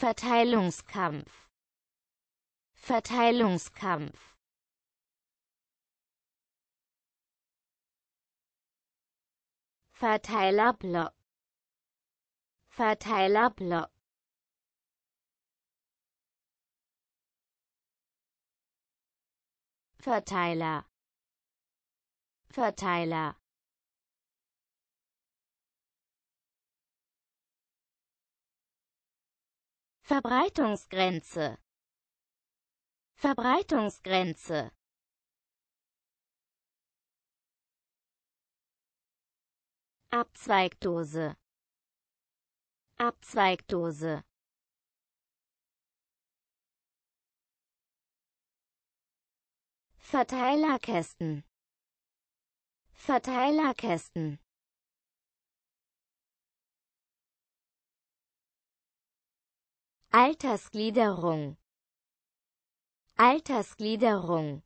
Verteilungskampf Verteilungskampf Verteilerblock Verteilerblock Verteiler Verteiler Verbreitungsgrenze Verbreitungsgrenze Abzweigdose Abzweigdose Verteilerkästen Verteilerkästen Altersgliederung Altersgliederung